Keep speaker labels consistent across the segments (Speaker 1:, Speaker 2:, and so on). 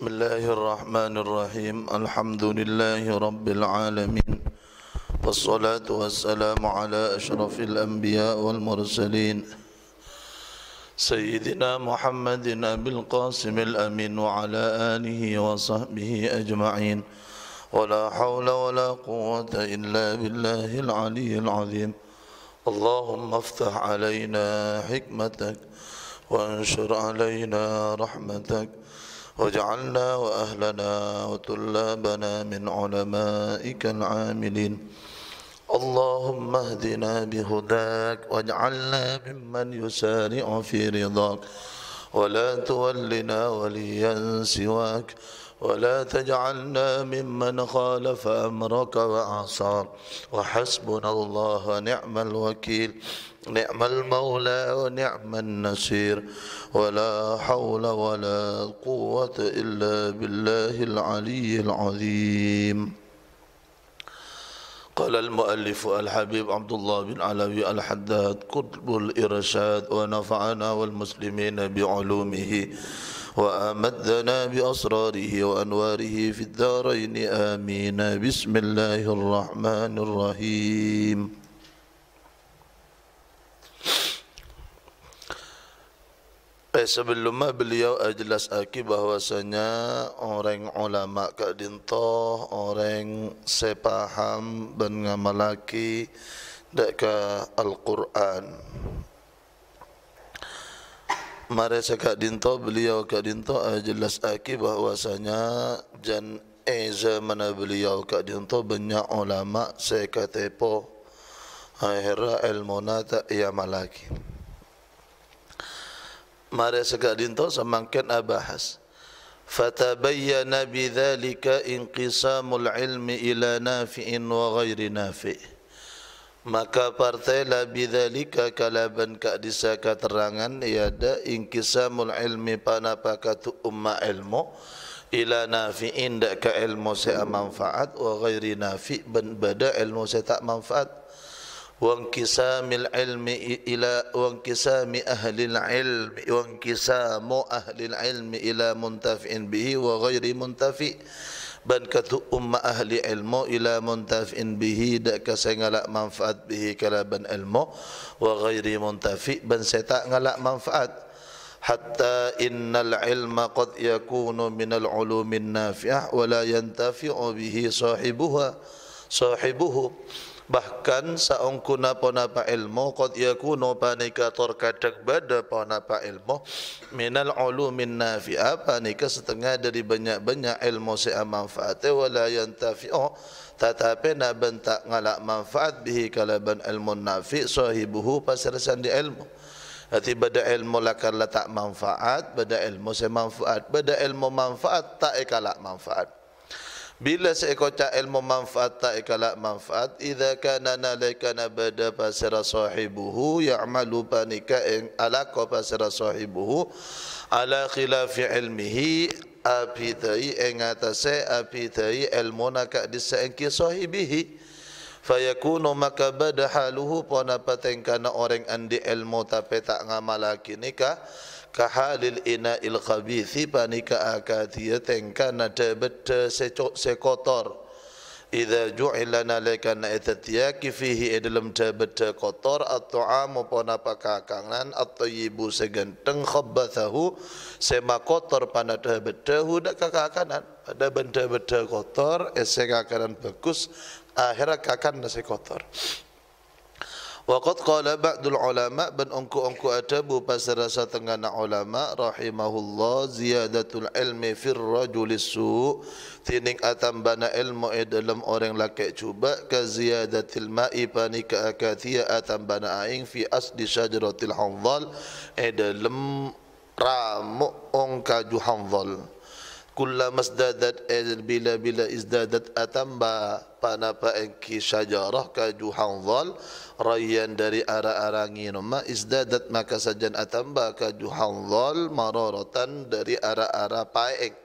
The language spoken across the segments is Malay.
Speaker 1: بسم الله الرحمن الرحيم الحمد لله رب العالمين والصلاة والسلام على أشرف الأنبياء والمرسلين سيدنا محمد أبي القاسم الأمين وعلى آله وصحبه أجمعين ولا حول ولا قوة إلا بالله العلي العظيم اللهم افتح علينا حكمتك وانشر علينا رحمتك واجعلنا وأهلنا وطلابنا من علمائك العاملين اللهم اهدنا بهداك واجعلنا ممن يسارع في رضاك ولا تولنا وليا سواك ولا تجعلنا ممن خالف أمرك وعصاك وحسبنا الله نعم الوكيل نعم المولى ونعم النصير ولا حول ولا قوة إلا بالله العلي العظيم قال المؤلف الحبيب عبد الله بن علوي الحداد كتب الإرشاد ونفعنا والمسلمين بعلومه وأمدنا بأسراره وأنواره في الدارين آمين بسم الله الرحمن الرحيم Baik eh, sebelumnya beliau eh, jelas lagi bahwasanya orang ulama kak dintoh, orang sepaham dan ngamalaki deka Al-Quran. Mari sekak dintoh beliau kak dintoh eh, jelas lagi bahwasanya jan eza mana beliau kak dintoh banyak ulama sekatepo akhirnya ilmu nata ia malaki mare segadinto samangken abahas fatabayyana bidzalika inqisamul ilmi ila nafi'in wa ghairi nafi' maka partai la bidzalika kalaban ka disaka terangan yada inqisamul ilmi panapakatu umma ilmu ila nafi'in dak ka ilmu se manfaat wa ghairi nafi' ben bada ilmu se tak manfaat وانقسام العلم إلى وانقسام أهل العلم وانقسام أهل العلم إلى منتفع به وغير منتفع بن كتو أم أهل علم إلى منتفع به دك سنجلا منفعت به كلا بن علم وغير منتفع بن ستا نجلا منفعت حتى إن العلم قد يكون من العلوم النافعة ولا ينتفع به صاحبها صاحبه, صاحبه bahkan saungku napa napa ilmu qad yakunu panika terkadang pada napa ilmu minal ulumin nafi'a panika setengah dari banyak-banyak ilmu si manfaat wa la yantafi'u tetapi na bentak ngalak manfaat bihi kalaban ilmu nafi' sahibuhu pasirasan di ilmu Hati pada ilmu lakar letak manfaat, pada ilmu semanfaat, pada ilmu manfaat tak ikalak manfaat. Bila seekor cak ilmu manfaat tak ikalak manfaat Iza kana nalaikana bada pasira sahibuhu Ya'malu panika ing alako pasira sahibuhu Ala khilafi ilmihi Abidai ingatase abidai ilmu naka disa ingki sahibihi Fayakunu maka bada haluhu Pona patengkana orang andi ilmu tapi tak ngamalaki nikah kahalil ina il khabithi panika akati ya tengka na tebet se kotor Ida ju'ila na leka na etatia kifihi edalam tebet kotor Atto amu ponapa kakangan atto ibu se genteng khabbathahu Se kotor panada tebet tehu kakakanan Pada ben tebet kotor ese kakanan bagus akhirnya kakan sekotor. Waqad qala ba'dul ulama ban ongku-ongku adabu pasal rasa tengana ulama rahimahullah ziyadatul ilmi fir rajulis su tining atambana ilmu e dalam orang laki cuba ka ziyadatil ma'i panika akathia atambana aing fi asdi syajaratil hanzal e dalam ramu ongka juhanzal hanzal kulla masdadat ezil bila bila izdadat atamba panapa engki syajarah kaju zal rayyan dari ara-arangi numa izdadat maka sajan atamba kaju zal mararatan dari ara-ara paek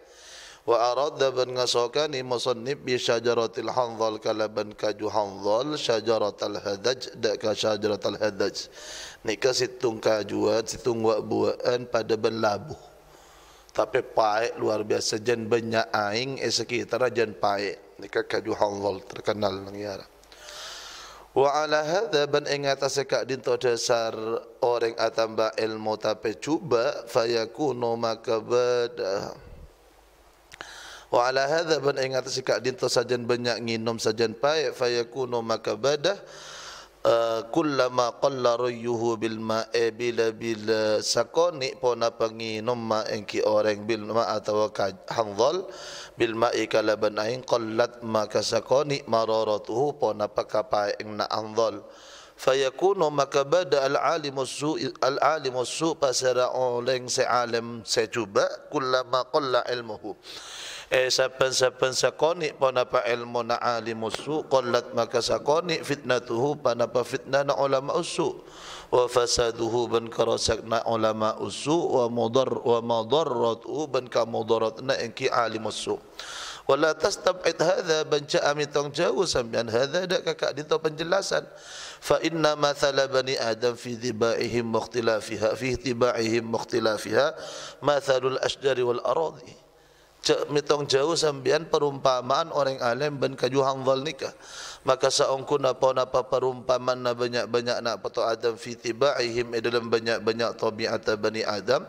Speaker 1: wa arada ban ngasokan musannib bi syajaratil hanzal kalaban kaju zal syajaratal hadaj da ka syajaratal hadaj nika situng kajuat situng wa buan pada ban labuh tapi paik luar biasa jen banyak aing e sekitar jen paik ni ka kaju hanzal terkenal nang ya wa ala hadza ban ing atas ka dasar orang atamba ilmu tapi cuba fayakunu makabada wa ala hadza ban ing atas ka din banyak sajen benya nginum sajen paik maka makabada Uh, kullama qalla rayyuhu bil ma'i bil bil uh, sakoni pon apangi numma engki orang bil ma atau hanzal bil ma'i kalaban aing qallat maka sakoni mararatuhu pon apaka pae eng na hanzal fayakunu maka bada al alim su al alim su pasara oleng se alim se cuba kullama qalla ilmuhu eh saben-saben sakoni panapa ilmu na alim usu qallat maka sakoni fitnatuhu panapa fitnana ulama usu wa fasaduhu ban karasakna ulama usu wa mudar wa madaratu ban ka mudaratna engki alim usu wala tastab'id hadha ban ca'ami tong jauh sampean hadha ada kakak dito penjelasan fa inna mathala bani adam fi dhibaihim mukhtilafiha fi dhibaihim mukhtilafiha mathalul asjari wal aradhi mitong jauh sambian perumpamaan orang alim ben kajuhang dhal nikah maka saungku napa napa perumpamaan na banyak-banyak nak patu adam fi tiba'ihim eh, dalam banyak-banyak tabiat bani adam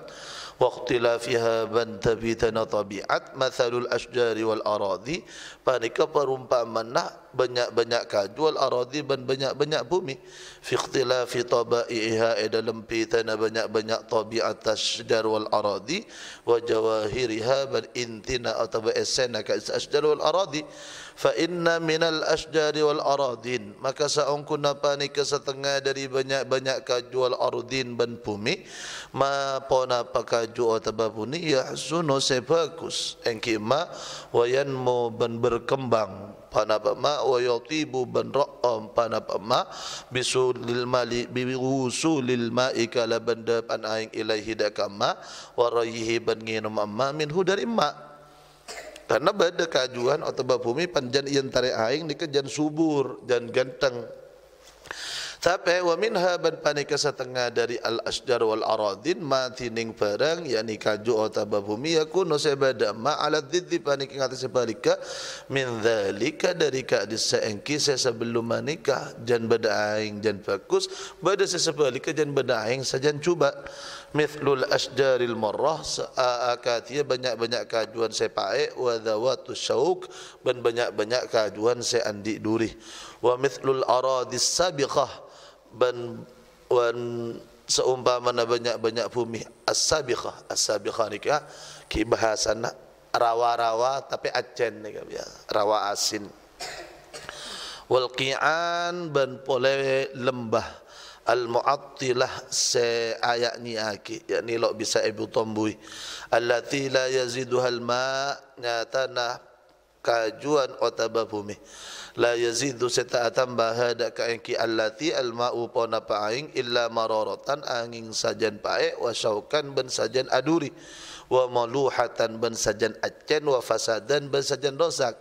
Speaker 1: waqtila fiha ban tabitana tabiat mathalul asjari wal aradi panika perumpamaan nak banyak-banyak kajual al aradhi ban banyak-banyak bumi fi ikhtilafi tabaiha eh, dalam pitana banyak-banyak tabiat asjar wal aradhi wa jawahiriha ban intina atau esena ka asjar wal aradhi fa inna minal asjari wal aradin maka saungkuna panik setengah dari banyak-banyak kajual al aradin bumi ma pona pakaju atau bumi ya sunu sebagus engkima wayan mo ben berkembang panapama wa yatibu ban ra'am panapama bisulil mali biwusulil ma'i kala banda pan aing ilaihi dakama wa rayhi ban nginum amma min hudari ma karena beda kajuan atau bumi panjan yang tarik aing ni subur dan ganteng tapi wamin haban panik setengah dari al asjar wal aradin mati ning barang yani kaju atau babumi aku no sebada ma alat didi panik ingat sebalika min dalika dari kak disengki se sebelum menikah jan beda aing jan fokus beda se sebalika jan beda aing sajan cuba mithlul asjaril marrah akatia banyak-banyak kajuan se pae wa dawatu syauk ben banyak-banyak kajuan se andi duri wa mithlul aradis sabiqah ban wan seumpama na banyak-banyak bumi as-sabiqah as-sabiqah ni ki bahasa nak rawa-rawa tapi acen ni ya rawa asin wal qian ban pole lembah al muattilah se ayak ni aki ni lo bisa ibu tombui allati la yaziduhal ma na kajuan otaba bumi la yazidu seta tambah hadak ka engki allati almau ma'u pona paing illa marorotan angin sajan pae wasaukan ben sajan aduri wa maluhatan ben sajan acen wa fasadan ben sajan dosak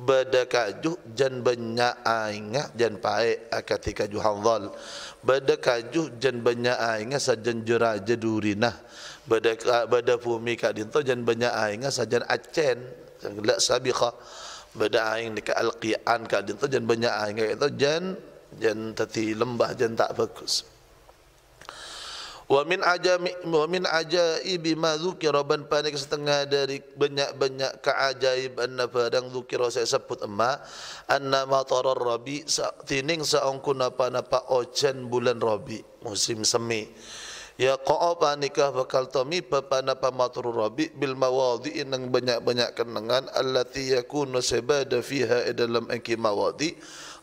Speaker 1: Beda kajuh jen benya ainga jen paek akati kajuh hanzal Beda kajuh jen benya aingah sajen jura jedurinah nah beda bumi kak kadinto jen benya aingah sajen acen sabi sabiqah beda aing dekat alqian ka dia tu jan banyak aing ka itu jen jen tadi lembah jen tak bagus wa min ajami wa min ajaibi ma dzukira ban panik setengah dari banyak-banyak keajaiban na barang dzukira saya sebut emma anna ma tarar rabi sa tining saongkuna panapa ojen bulan rabi musim semi Ya qa'ab nikah bakal tami bapana pamatur rabi bil mawadi inang banyak-banyak kenangan allati yakunu sabada fiha e dalam engki mawadi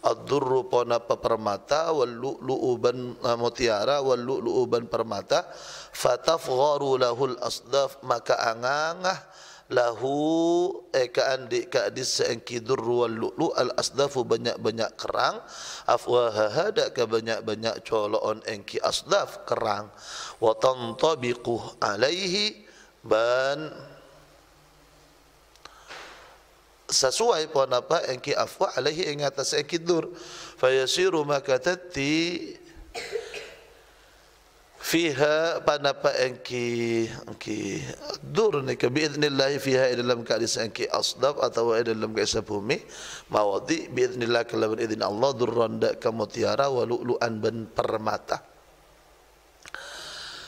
Speaker 1: ad-durru pona permata wal lu'luban eh, mutiara wal lu'luban permata fatafgharu lahul asdaf maka angangah lahu eka eh, andi ka adis seengki durru wal lu'lu al asdafu banyak-banyak kerang afwahaha daka banyak-banyak colo'on engki asdaf kerang wa tantabiquh alaihi ban sesuai pun apa engki afwa alaihi ingat seengki dur fayasiru maka tati فيها بنا بانك انك دورنك باذن الله فيها اذا لم كاريس انك اصدق اتوا اذا لم كاريس بومي ما ودي باذن الله كلا باذن الله دوران كما تيارا ولؤلؤا بن برمتا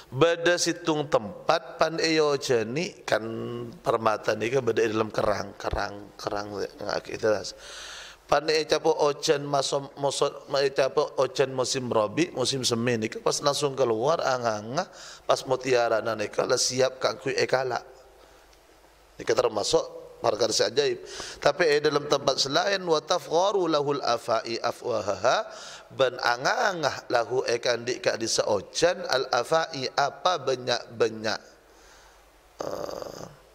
Speaker 1: Beda situng tempat pan eyo jani kan permata ni ke beda dalam kerang kerang kerang ngak kita rasa. Pandai eh, capo ocen masom mosot eh, capo ocen musim robi musim semi ni pas langsung keluar anga-anga pas mutiara nane kala siap kaku eh, lah. Ini kata termasuk markar seajaib. Tapi eh dalam tempat selain wataf qaru lahul afai afwahaha ben anga-anga lahu ekan di kak disa ocen al afai apa banyak banyak. Ah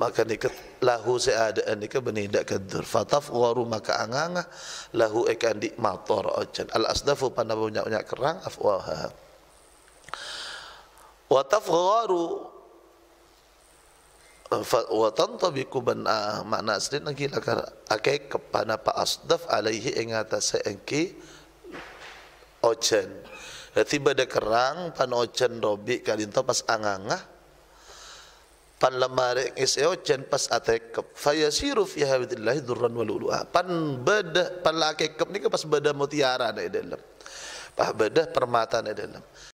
Speaker 1: maka ni lahu seada ni ke benindak ke dur fataf waru maka anganga lahu ekan di mator ocen al asdafu pada banyak banyak kerang afwah wataf waru watan tapi kuban makna asli lagi lakar akai kepada pak asdaf alaihi engata engki ocen tiba de kerang pan ocen robi kalinto pas angangah pan lemari ngisi ocen pas atekep faya siruf ya habidillahi durran walulua pan beda pan lakekep ni ke pas beda mutiara na dalam pah beda permata na dalam